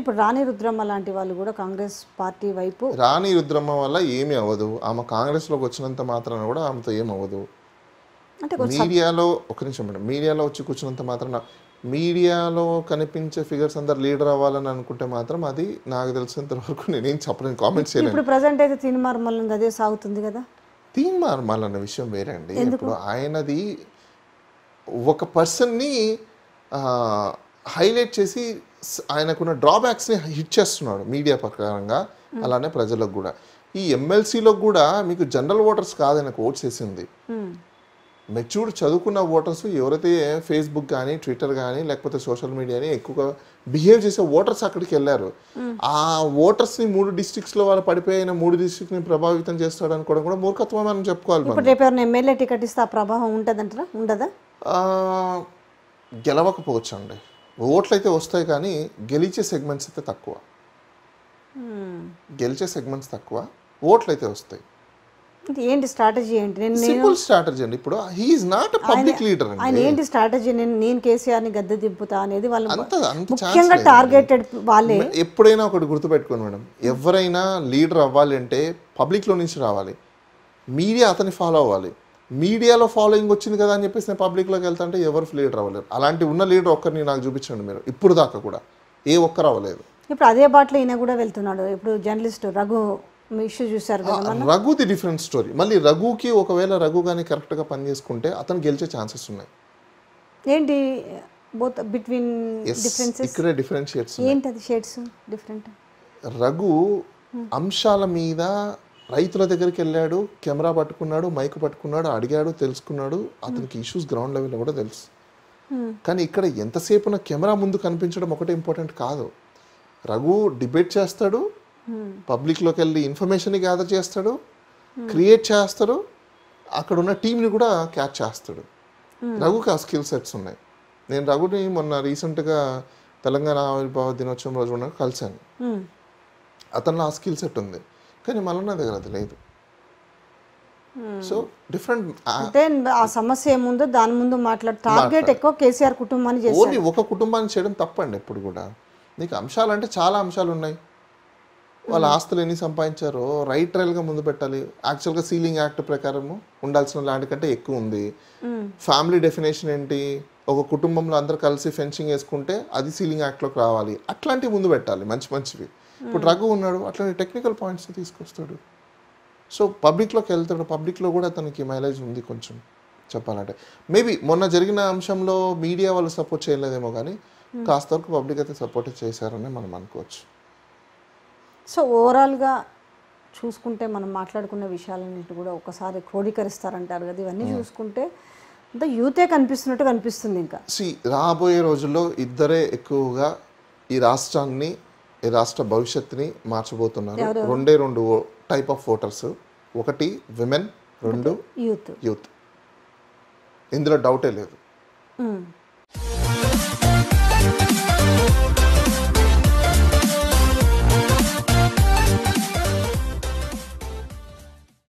ఇప్పుడు రాణి రుద్రమ్మ లాంటి వాళ్ళు కూడా కాంగ్రెస్ పార్టీ వైపు రాణి రుద్రమ్మ వల్ల ఏమీ అవ్వదు ఆమె కాంగ్రెస్లోకి వచ్చినంత మాత్రాన కూడా ఆమెతో ఏమవ్వదు అంటే మీడియాలో ఒక నిమిషం మేడం మీడియాలో వచ్చి కూర్చున్నంత మాత్రాన మీడియాలో కనిపించే ఫిగర్స్ అందరు లీడర్ అవ్వాలని అనుకుంటే మాత్రం అది నాకు తెలిసినంత వరకు నేనేం చెప్పలేను కామెంట్ చేయలేదు ఇప్పుడు ప్రజెంట్ అయితే తీన్ మార్మల్ అదే సాగుతుంది కదా తీన్ మార్మల్ అన్న విషయం వేరే అండి ఇప్పుడు ఆయనది ఒక పర్సన్ని హైలైట్ చేసి ఆయనకున్న డ్రాబ్యాక్స్ని హిట్ చేస్తున్నాడు మీడియా ప్రకారంగా అలానే ప్రజలకు కూడా ఈ ఎమ్మెల్సీలో కూడా మీకు జనరల్ ఓటర్స్ కాదు ఆయనకు ఓట్స్ వేసింది మెచ్యూర్డ్ చదువుకున్న ఓటర్స్ ఎవరైతే ఫేస్బుక్ కానీ ట్విట్టర్ కానీ లేకపోతే సోషల్ మీడియాని ఎక్కువగా బిహేవ్ చేసే ఓటర్స్ అక్కడికి వెళ్ళారు ఆ ఓటర్స్ని మూడు డిస్ట్రిక్ట్స్లో వాళ్ళు పడిపోయిన మూడు డిస్ట్రిక్ట్ని ప్రభావితం చేస్తాడు అనుకోవడం కూడా మూర్ఖత్వం మనం చెప్పుకోవాలి ఎమ్మెల్యే టికెట్ ఇస్తే ప్రభావం ఉంటుందంటారా ఉండదా గెలవకపోవచ్చు అండి ఓట్లు అయితే వస్తాయి కానీ గెలిచే సెగ్మెంట్స్ అయితే తక్కువ hmm. గెలిచే సెగ్మెంట్స్ తక్కువ ఓట్లు అయితే వస్తాయి ఏంటి స్ట్రాటజీ ఏంటి నేను సింపుల్ స్ట్రాటజీ అండి ఇప్పుడు హీఈస్ నాట్ పబ్లిక్ లీడర్ అండి ఆయన ఏంటి స్ట్రాటజీ నేను నేను కేసీఆర్ని గద్దె దింపుతా అనేది వాళ్ళు ముఖ్యంగా టార్గెటెడ్ వాళ్ళే ఎప్పుడైనా ఒకటి గుర్తుపెట్టుకోండి మేడం ఎవరైనా లీడర్ అవ్వాలి అంటే పబ్లిక్లో నుంచి రావాలి మీడియా అతని ఫాలో అవ్వాలి మీడియాలో ఫాలోయింగ్ వచ్చింది కదా అని చెప్పేసి నేను పబ్లిక్లోకి వెళ్తాంటే ఎవరు లీడర్ అవ్వలేరు అలాంటి ఉన్న లీడర్ ఒక్కరిని నాకు చూపించండి మీరు ఇప్పుడు దాకా కూడా ఏ ఒక్కరు అవ్వలేదు ఇప్పుడు అదే బాటలో ఈయన కూడా వెళ్తున్నాడు ఇప్పుడు జర్నలిస్ట్ రఘు ఇష్యూ చూసారు రఘుది డిఫరెంట్ స్టోరీ మళ్ళీ రఘుకి ఒకవేళ రఘు కానీ కరెక్ట్గా పని చేసుకుంటే అతను గెలిచే ఛాన్సెస్ ఉన్నాయి ఏంటి both between differences different shades ఏంటి అది షేడ్స్ డిఫరెంట్ రఘు hmm. అంశాల మీద రైతుల దగ్గరికి వెళ్ళాడు కెమెరా పట్టుకున్నాడు మైక్ పట్టుకున్నాడు అడిగాడు తెలుసుకున్నాడు అతనికి ఇష్యూస్ గ్రౌండ్ లెవెల్లో కూడా తెలుసు hmm. కానీ ఇక్కడ ఎంతసేపు నా కెమెరా ముందు కనిపించడం ఒకటి ఇంపార్టెంట్ కాదు రఘు డిబేట్ చేస్తాడు పబ్లిక్లోకి hmm. వెళ్ళి ఇన్ఫర్మేషన్ గ్యాదర్ చేస్తాడు క్రియేట్ hmm. చేస్తాడు అక్కడ ఉన్న టీంని కూడా క్యాచ్ చేస్తాడు రఘుకి ఆ స్కిల్ సెట్స్ ఉన్నాయి నేను రఘుని మొన్న రీసెంట్గా తెలంగాణ ఆవిర్భావ దినోత్సవం రోజు కలిశాను అతనిలో ఆ స్కిల్ సెట్ ఉంది కానీ మలన్న దగ్గర అది లేదు సో డిఫరెంట్ అంటే ఆ సమస్య ఏముందో దాని ముందు మాట్లాడు టార్గెట్ ఎక్కువ కేసీఆర్ కుటుంబాన్ని ఓన్లీ ఒక కుటుంబాన్ని చేయడం తప్పండి ఎప్పుడు కూడా నీకు అంశాలు అంటే చాలా అంశాలు ఉన్నాయి వాళ్ళ hmm. ఆస్తులు ఎన్ని సంపాదించారో రైట్ ట్రయల్గా ముందు పెట్టాలి యాక్చువల్గా సీలింగ్ యాక్ట్ ప్రకారము ఉండాల్సిన ల్యాండ్ కంటే ఎక్కువ ఉంది ఫ్యామిలీ hmm. డెఫినేషన్ ఏంటి ఒక కుటుంబంలో అందరు కలిసి ఫెన్సింగ్ వేసుకుంటే అది సీలింగ్ యాక్ట్లోకి రావాలి అట్లాంటివి ముందు పెట్టాలి మంచి మంచివి ఇప్పుడు రఘు ఉన్నాడు అట్లాంటి టెక్నికల్ పాయింట్స్ తీసుకొస్తాడు సో పబ్లిక్లోకి వెళ్తాడు పబ్లిక్లో కూడా అతనికి మైలేజ్ ఉంది కొంచెం చెప్పాలంటే మేబీ మొన్న జరిగిన అంశంలో మీడియా వాళ్ళు సపోర్ట్ చేయలేదేమో కానీ hmm. కాస్త వరకు పబ్లిక్ అయితే సపోర్ట్ చేశారని మనం అనుకోవచ్చు సో ఓవరాల్గా చూసుకుంటే మనం మాట్లాడుకున్న విషయాలన్నింటి కూడా ఒకసారి క్రోడీకరిస్తారంటారు కదా ఇవన్నీ hmm. చూసుకుంటే అంత యూతే కనిపిస్తున్నట్టు కనిపిస్తుంది ఇంకా సి రాబోయే రోజుల్లో ఇద్దరే ఎక్కువగా ఈ రాష్ట్రాన్ని ఈ రాష్ట్ర భవిష్యత్తుని మార్చబోతున్నారు రెండే రెండు టైప్ ఆఫ్ ఓటర్స్ ఒకటి విమెన్ రెండు యూత్ యూత్ ఇందులో డౌటే లేదు